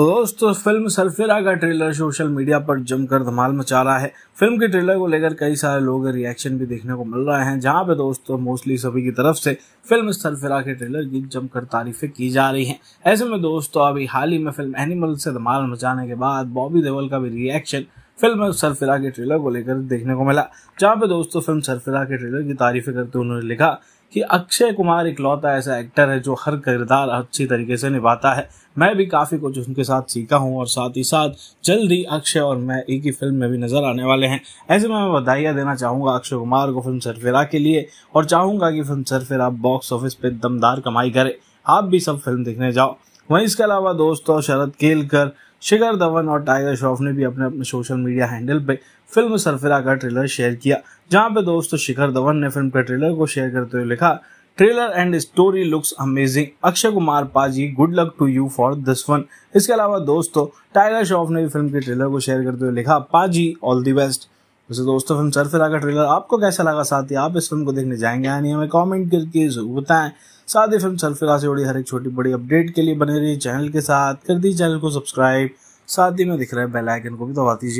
तो दोस्तों फिल्म सलफिरा का ट्रेलर सोशल मीडिया पर जमकर धमाल मचा रहा है फिल्म के ट्रेलर को लेकर कई सारे लोग रिएक्शन भी देखने को मिल रहे हैं जहां पे दोस्तों मोस्टली सभी की तरफ से फिल्म सलफिरा के ट्रेलर की जमकर तारीफें की जा रही हैं ऐसे में दोस्तों अभी हाल ही में फिल्म एनिमल से धमाल मचाने के बाद बॉबी देवल का भी रिएक्शन फिल्म सरफिरा के ट्रेलर को लेकर देखने को मिला जहाँ पे दोस्तों फिल्म सरफिरा के ट्रेलर की तारीफें करते उन्होंने लिखा कि अक्षय कुमार इकलौता ऐसा एक्टर है जो हर किरदार अच्छी तरीके से निभाता है मैं भी काफ़ी कुछ उनके साथ सीखा हूँ और साथ ही साथ जल्द ही अक्षय और मैं एक ही फिल्म में भी नज़र आने वाले हैं ऐसे में मैं बधाइयाँ देना चाहूँगा अक्षय कुमार को फिल्म सरफेरा के लिए और चाहूँगा कि फिल्म सरफेरा बॉक्स ऑफिस पर दमदार कमाई करे आप भी सब फिल्म देखने जाओ वहीं इसके अलावा दोस्तों शरद केलकर शिखर धवन और टाइगर श्रॉफ ने भी अपने अपने सोशल मीडिया हैंडल पे फिल्म सरफिरा का ट्रेलर शेयर किया जहां पे दोस्तों शिखर धवन ने फिल्म के ट्रेलर को शेयर करते हुए लिखा trailer and story looks amazing Akshay Kumar पाजी good luck to you for this one इसके अलावा दोस्तों टाइगर श्रॉफ ने भी फिल्म के ट्रेलर को शेयर करते हुए लिखा पाजी ऑल दी बेस्ट वैसे दोस्तों फिल्म सरफिरा का ट्रेलर आपको कैसा लगा साथ ही आप इस फिल्म को देखने जाएंगे या नहीं हमें कमेंट करके जरूर बताएं साथ ही फिल्म सरफिरा से जुड़ी हर एक छोटी बड़ी अपडेट के लिए बने रहिए चैनल के साथ कर दीजिए चैनल को सब्सक्राइब साथ ही में दिख रहा है बेल आइकन को भी दबा दीजिए